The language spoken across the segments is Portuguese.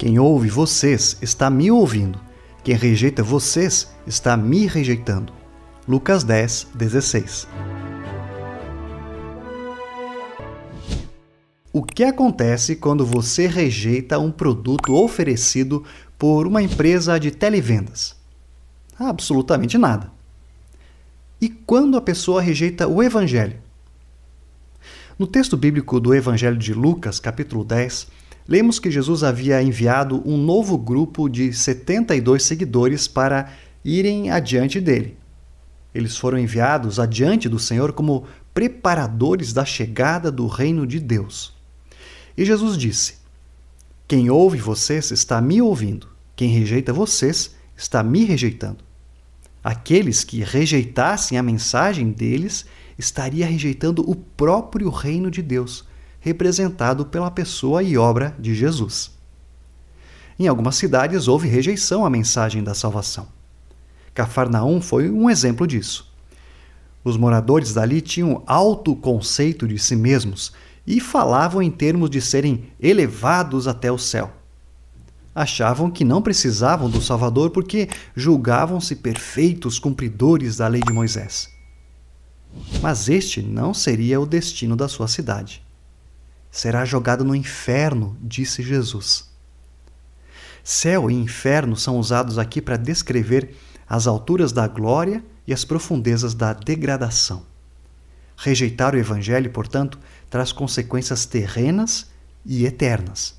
Quem ouve vocês está me ouvindo. Quem rejeita vocês está me rejeitando. Lucas 10, 16. O que acontece quando você rejeita um produto oferecido por uma empresa de televendas? Absolutamente nada. E quando a pessoa rejeita o Evangelho? No texto bíblico do Evangelho de Lucas, capítulo 10, lemos que Jesus havia enviado um novo grupo de 72 seguidores para irem adiante dele. Eles foram enviados adiante do Senhor como preparadores da chegada do reino de Deus. E Jesus disse: Quem ouve vocês está me ouvindo, quem rejeita vocês está me rejeitando. Aqueles que rejeitassem a mensagem deles estaria rejeitando o próprio reino de Deus, representado pela pessoa e obra de Jesus. Em algumas cidades houve rejeição à mensagem da salvação. Cafarnaum foi um exemplo disso. Os moradores dali tinham alto conceito de si mesmos e falavam em termos de serem elevados até o céu. Achavam que não precisavam do Salvador porque julgavam-se perfeitos cumpridores da lei de Moisés. Mas este não seria o destino da sua cidade será jogado no inferno, disse Jesus. Céu e inferno são usados aqui para descrever as alturas da glória e as profundezas da degradação. Rejeitar o Evangelho, portanto, traz consequências terrenas e eternas.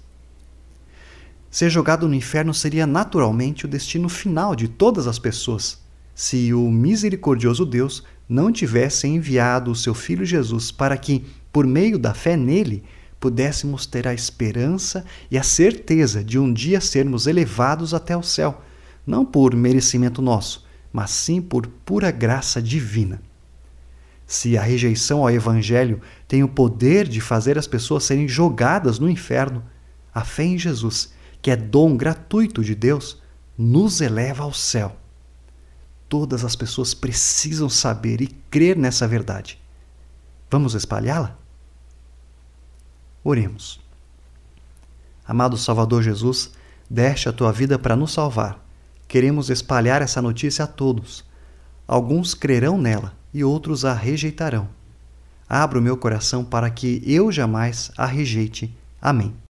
Ser jogado no inferno seria naturalmente o destino final de todas as pessoas, se o misericordioso Deus não tivesse enviado o seu Filho Jesus para que, por meio da fé nele, pudéssemos ter a esperança e a certeza de um dia sermos elevados até o céu, não por merecimento nosso, mas sim por pura graça divina. Se a rejeição ao Evangelho tem o poder de fazer as pessoas serem jogadas no inferno, a fé em Jesus, que é dom gratuito de Deus, nos eleva ao céu. Todas as pessoas precisam saber e crer nessa verdade. Vamos espalhá-la? Oremos. Amado Salvador Jesus, deste a tua vida para nos salvar. Queremos espalhar essa notícia a todos. Alguns crerão nela e outros a rejeitarão. Abra o meu coração para que eu jamais a rejeite. Amém.